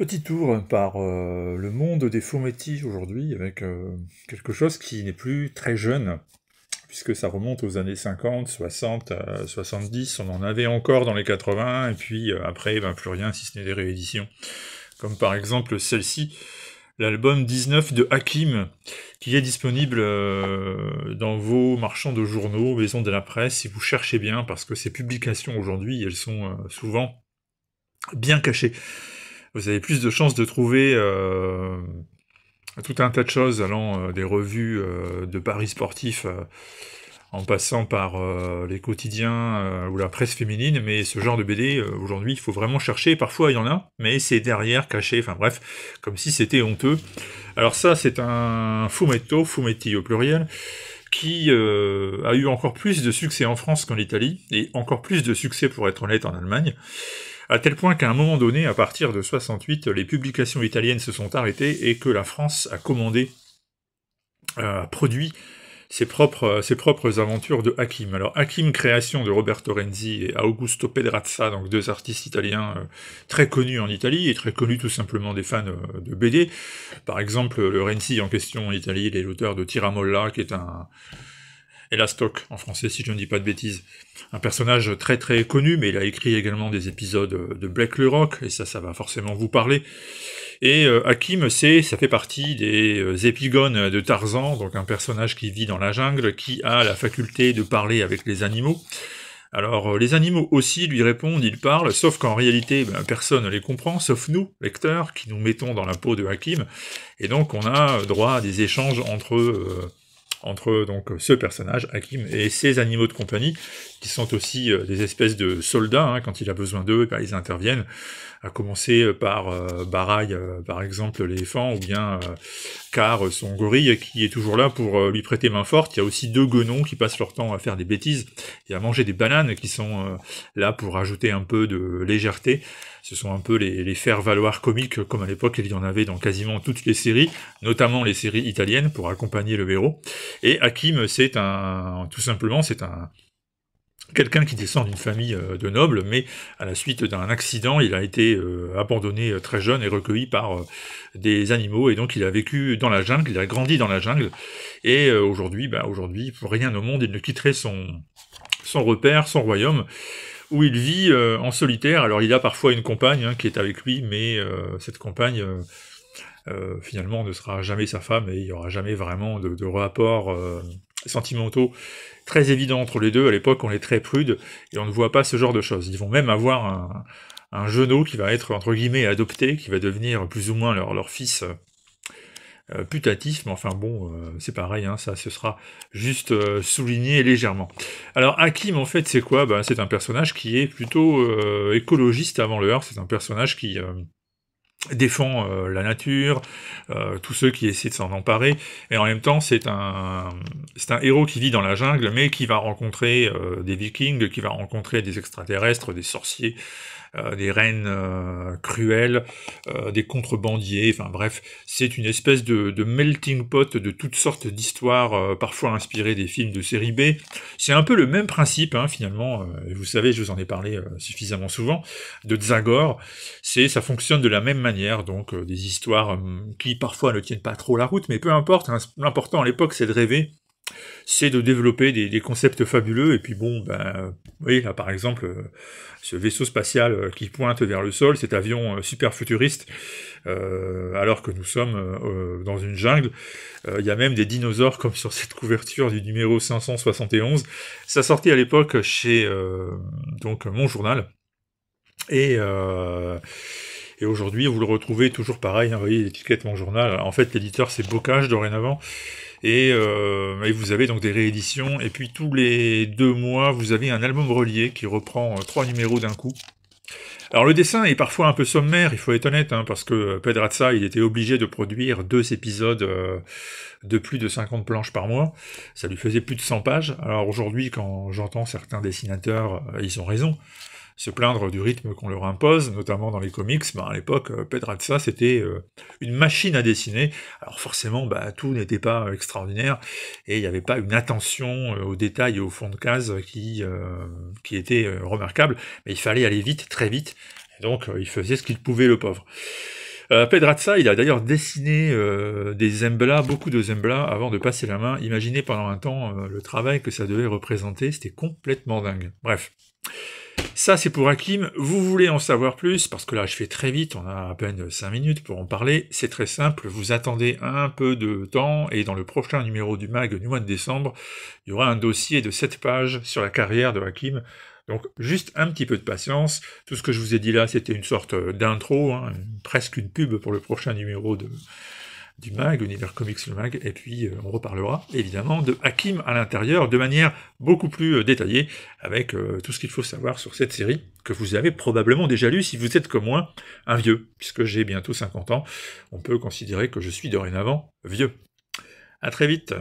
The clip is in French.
Petit tour par euh, le monde des faux métis aujourd'hui avec euh, quelque chose qui n'est plus très jeune, puisque ça remonte aux années 50, 60, 70, on en avait encore dans les 80, et puis euh, après, ben, plus rien si ce n'est des rééditions. Comme par exemple celle-ci, l'album 19 de Hakim, qui est disponible dans vos marchands de journaux, maisons de la presse, si vous cherchez bien, parce que ces publications aujourd'hui, elles sont souvent bien cachées vous avez plus de chances de trouver euh, tout un tas de choses allant euh, des revues euh, de paris sportifs en passant par les quotidiens ou la presse féminine, mais ce genre de BD, aujourd'hui, il faut vraiment chercher. Parfois, il y en a, mais c'est derrière, caché, enfin bref, comme si c'était honteux. Alors ça, c'est un fumetto, fumetti au pluriel, qui a eu encore plus de succès en France qu'en Italie, et encore plus de succès, pour être honnête, en Allemagne à tel point qu'à un moment donné, à partir de 68, les publications italiennes se sont arrêtées et que la France a commandé, euh, a produit ses propres, euh, ses propres aventures de Hakim. Alors Hakim, création de Roberto Renzi et Augusto Pedrazza, donc deux artistes italiens euh, très connus en Italie et très connus tout simplement des fans de BD. Par exemple, le Renzi en question en Italie, il est l'auteur de Tiramolla, qui est un Elastoc en français si je ne dis pas de bêtises. Un personnage très très connu, mais il a écrit également des épisodes de Black le Rock, et ça, ça va forcément vous parler. Et euh, Hakim, c'est, ça fait partie des euh, épigones de Tarzan, donc un personnage qui vit dans la jungle, qui a la faculté de parler avec les animaux. Alors euh, les animaux aussi lui répondent, ils parlent, sauf qu'en réalité ben, personne ne les comprend, sauf nous, lecteurs, qui nous mettons dans la peau de Hakim. Et donc on a droit à des échanges entre entre donc ce personnage, Hakim, et ses animaux de compagnie, qui sont aussi euh, des espèces de soldats, hein, quand il a besoin d'eux, bah, ils interviennent, à commencer euh, par euh, euh, par exemple, l'éléphant, ou bien euh, son gorille, qui est toujours là pour lui prêter main forte. Il y a aussi deux guenons qui passent leur temps à faire des bêtises et à manger des bananes, qui sont là pour ajouter un peu de légèreté. Ce sont un peu les, les faire-valoir comiques, comme à l'époque il y en avait dans quasiment toutes les séries, notamment les séries italiennes, pour accompagner le héros. Et Hakim, c'est un, tout simplement, c'est un, quelqu'un qui descend d'une famille euh, de nobles, mais à la suite d'un accident, il a été euh, abandonné euh, très jeune et recueilli par des animaux, et donc il a vécu dans la jungle, il a grandi dans la jungle, et aujourd'hui, bah, aujourd'hui, pour rien au monde, il ne quitterait son, son repère, son royaume, où il vit en solitaire. Alors il a parfois une compagne hein, qui est avec lui, mais cette compagne euh, finalement ne sera jamais sa femme et il n'y aura jamais vraiment de, de rapport euh, sentimentaux très évident entre les deux. À l'époque, on est très prude et on ne voit pas ce genre de choses. Ils vont même avoir un, un genou qui va être entre guillemets adopté, qui va devenir plus ou moins leur, leur fils euh, putatif, mais enfin bon, euh, c'est pareil, hein, ça ce sera juste euh, souligné légèrement. Alors Hakim, en fait, c'est quoi ben, C'est un personnage qui est plutôt euh, écologiste avant l'heure, c'est un personnage qui défend euh, la nature, euh, tous ceux qui essaient de s'en emparer, et en même temps c'est un c'est un héros qui vit dans la jungle, mais qui va rencontrer euh, des vikings, qui va rencontrer des extraterrestres, des sorciers, euh, des reines euh, cruelles, euh, des contrebandiers, enfin bref, c'est une espèce de, melting pot de toutes sortes d'histoires, parfois inspirées des films de série B. C'est un peu le même principe, hein, finalement, vous savez, je vous en ai parlé suffisamment souvent, de Zagor, c'est ça fonctionne de la même manière, donc des histoires hum, qui parfois ne tiennent pas trop la route, mais peu importe, hein, l'important à l'époque c'est de rêver, c'est de développer des, concepts fabuleux. Et puis bon, ben, voyez là par exemple, euh, ce vaisseau spatial euh, qui pointe vers le sol, cet avion euh, super futuriste, alors que nous sommes dans une jungle. Il y a même des dinosaures comme sur cette couverture du numéro 571. Ça sortait à l'époque chez donc mon journal. Et aujourd'hui, vous le retrouvez toujours pareil, hein, vous voyez l'étiquette Mon Journal. En fait, l'éditeur, c'est Bocage dorénavant. Euh, et, vous avez donc des rééditions. Et puis tous les deux mois, vous avez un album relié qui reprend euh, trois numéros d'un coup. Alors le dessin est parfois un peu sommaire, il faut être honnête, hein, parce que Pedraza, il était obligé de produire deux épisodes euh, de plus de 50 planches par mois. Ça lui faisait plus de 100 pages. Alors aujourd'hui, quand j'entends certains dessinateurs, ils ont raison se plaindre du rythme qu'on leur impose, notamment dans les comics. Ben, à l'époque, euh, Pedraza, c'était euh, une machine à dessiner. Alors forcément, bah, tout n'était pas extraordinaire et il n'y avait pas une attention euh, aux détails et au fond de case qui, qui était remarquable. Mais il fallait aller vite, très vite. donc, il faisait ce qu'il pouvait, le pauvre. Euh, il a d'ailleurs dessiné des Zembla, beaucoup de Zembla, avant de passer la main. Imaginez pendant un temps le travail que ça devait représenter, c'était complètement dingue. Bref. Ça, c'est pour Hakim. Vous voulez en savoir plus, parce que là, je fais très vite, on a à peine 5 minutes pour en parler. C'est très simple, vous attendez un peu de temps, et dans le prochain numéro du MAG du mois de décembre, il y aura un dossier de 7 pages sur la carrière de Hakim. Donc, juste un petit peu de patience. Tout ce que je vous ai dit là, c'était une sorte d'intro, hein, presque une pub pour le prochain numéro de, du mag, l'univers comics le mag, et puis euh, on reparlera évidemment de Hakim à l'intérieur de manière beaucoup plus euh, détaillée, avec euh, tout ce qu'il faut savoir sur cette série, que vous avez probablement déjà lu si vous êtes comme moi un vieux, puisque j'ai bientôt 50 ans, on peut considérer que je suis dorénavant vieux. A très vite